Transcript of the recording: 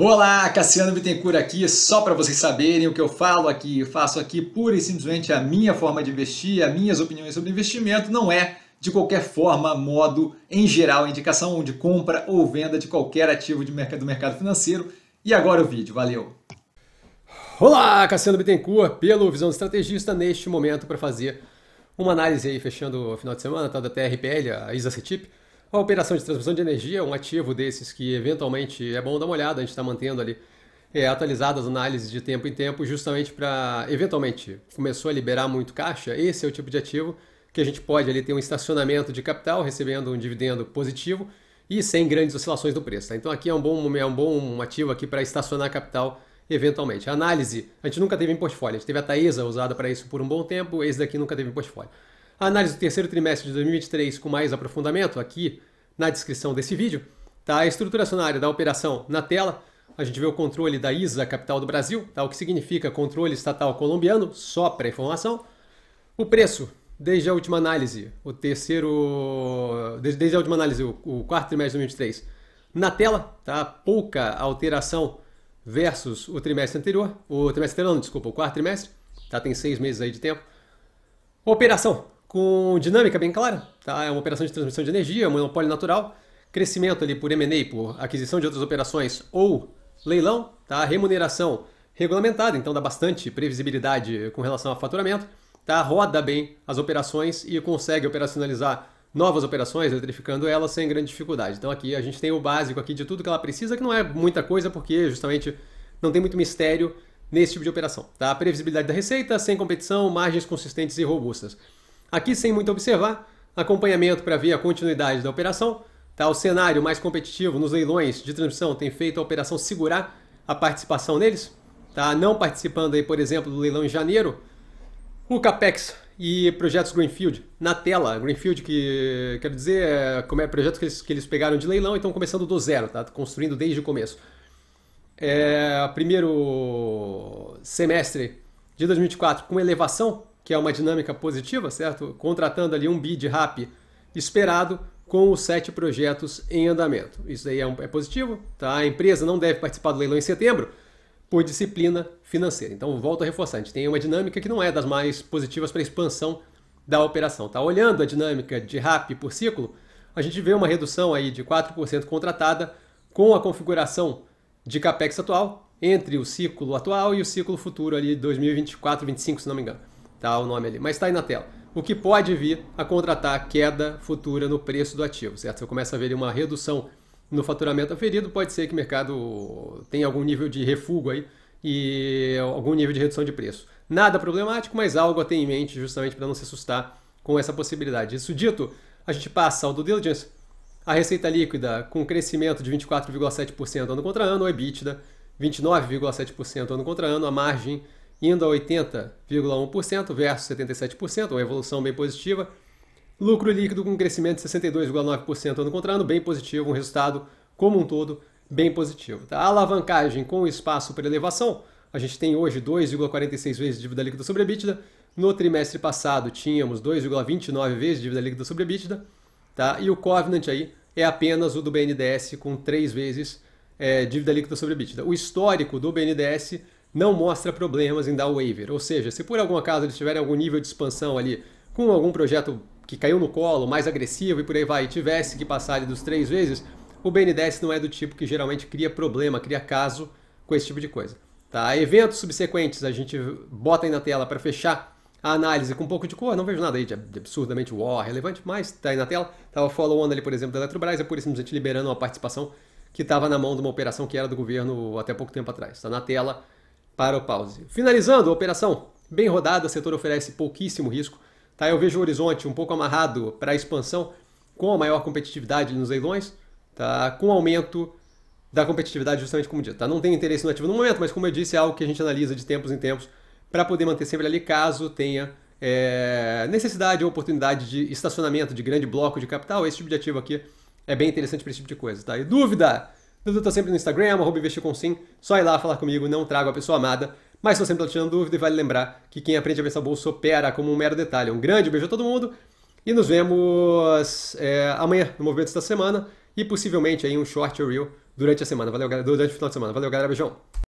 Olá, Cassiano Bittencourt aqui, só para vocês saberem o que eu falo aqui, eu faço aqui pura e simplesmente a minha forma de investir, as minhas opiniões sobre investimento, não é de qualquer forma, modo, em geral, indicação de compra ou venda de qualquer ativo de mercado, do mercado financeiro. E agora o vídeo, valeu! Olá, Cassiano Bittencourt, pelo Visão Estrategista, neste momento para fazer uma análise aí, fechando o final de semana, tá da TRPL, a Isa Cetip, a operação de transmissão de energia é um ativo desses que eventualmente é bom dar uma olhada, a gente está mantendo ali é, atualizadas análises de tempo em tempo, justamente para eventualmente começou a liberar muito caixa. Esse é o tipo de ativo que a gente pode ali ter um estacionamento de capital, recebendo um dividendo positivo e sem grandes oscilações do preço. Tá? Então aqui é um bom, é um bom ativo aqui para estacionar capital eventualmente. A análise, a gente nunca teve em portfólio. A gente teve a Taesa usada para isso por um bom tempo, esse daqui nunca teve em portfólio. A análise do terceiro trimestre de 2023 com mais aprofundamento aqui na descrição desse vídeo. Tá? A estrutura acionária da operação na tela. A gente vê o controle da ISA, capital do Brasil, tá? o que significa controle estatal colombiano, só para informação. O preço, desde a última análise, o terceiro. Desde a última análise, o quarto trimestre de 2023, na tela, tá? Pouca alteração versus o trimestre anterior. O trimestre anterior, não, desculpa, o quarto trimestre, tá? Tem seis meses aí de tempo. Operação, com dinâmica bem clara. Tá? É uma operação de transmissão de energia, é um monopólio natural, crescimento ali por M&A, por aquisição de outras operações ou leilão, tá? remuneração regulamentada, então dá bastante previsibilidade com relação ao faturamento, tá? roda bem as operações e consegue operacionalizar novas operações, eletrificando elas sem grande dificuldade. Então aqui a gente tem o básico aqui de tudo que ela precisa, que não é muita coisa, porque justamente não tem muito mistério nesse tipo de operação. Tá? Previsibilidade da receita, sem competição, margens consistentes e robustas. Aqui, sem muito observar, acompanhamento para ver a continuidade da operação. Tá? O cenário mais competitivo nos leilões de transmissão tem feito a operação segurar a participação neles. Tá? Não participando, aí, por exemplo, do leilão em janeiro. O CAPEX e projetos Greenfield na tela. Greenfield, que quero dizer, é, como é projetos que eles, que eles pegaram de leilão e estão começando do zero, tá? construindo desde o começo. É, primeiro semestre de 2024 com elevação que é uma dinâmica positiva, certo? Contratando ali um bid RAP esperado com os sete projetos em andamento. Isso aí é, um, é positivo, tá? A empresa não deve participar do leilão em setembro por disciplina financeira. Então, volto a reforçar, a gente tem uma dinâmica que não é das mais positivas para a expansão da operação, tá? Olhando a dinâmica de RAP por ciclo, a gente vê uma redução aí de 4% contratada com a configuração de capex atual entre o ciclo atual e o ciclo futuro ali 2024, 25, se não me engano tá o nome ali, mas está aí na tela. O que pode vir a contratar queda futura no preço do ativo, certo? Se eu começo a ver uma redução no faturamento aferido, pode ser que o mercado tenha algum nível de refúgio aí e algum nível de redução de preço. Nada problemático, mas algo a ter em mente justamente para não se assustar com essa possibilidade. Isso dito, a gente passa ao do diligence, a receita líquida com crescimento de 24,7% ano contra ano, o EBITDA 29,7% ano contra ano, a margem indo a 80,1% versus 77%, uma evolução bem positiva. Lucro líquido com crescimento de 62,9% ano contra ano, bem positivo, um resultado como um todo bem positivo. Tá? A alavancagem com espaço para elevação, a gente tem hoje 2,46 vezes dívida líquida sobre EBITDA. No trimestre passado tínhamos 2,29 vezes dívida líquida sobre EBITDA. Tá? E o covenant aí é apenas o do BNDES com 3 vezes é, dívida líquida sobre EBITDA. O histórico do BNDES não mostra problemas em dar waiver. Ou seja, se por algum acaso eles tiverem algum nível de expansão ali com algum projeto que caiu no colo, mais agressivo e por aí vai, e tivesse que passar ali dos três vezes, o BNDES não é do tipo que geralmente cria problema, cria caso com esse tipo de coisa. Tá? Eventos subsequentes, a gente bota aí na tela para fechar a análise com um pouco de cor, não vejo nada aí de absurdamente uau, relevante, mas tá aí na tela. Tava follow-on ali, por exemplo, da Eletrobras, é por isso simplesmente liberando uma participação que estava na mão de uma operação que era do governo até pouco tempo atrás. Está na tela para o pause. Finalizando, a operação bem rodada, o setor oferece pouquíssimo risco. Tá? Eu vejo o horizonte um pouco amarrado para a expansão com a maior competitividade nos leilões, tá? com aumento da competitividade justamente como dito. Tá? Não tem interesse no ativo no momento, mas como eu disse, é algo que a gente analisa de tempos em tempos para poder manter sempre ali caso tenha é, necessidade ou oportunidade de estacionamento de grande bloco de capital. Esse tipo de ativo aqui é bem interessante para esse tipo de coisa. Tá? E dúvida? Dudu tá sempre no Instagram, arroba Só ir lá falar comigo, não trago a pessoa amada. Mas se você ainda tá tirando dúvida, vale lembrar que quem aprende a pensar bolsa opera como um mero detalhe. Um grande beijo a todo mundo e nos vemos é, amanhã no Movimento da Semana e possivelmente aí um short reel durante a semana. Valeu, durante o final de semana. Valeu, galera. Beijão.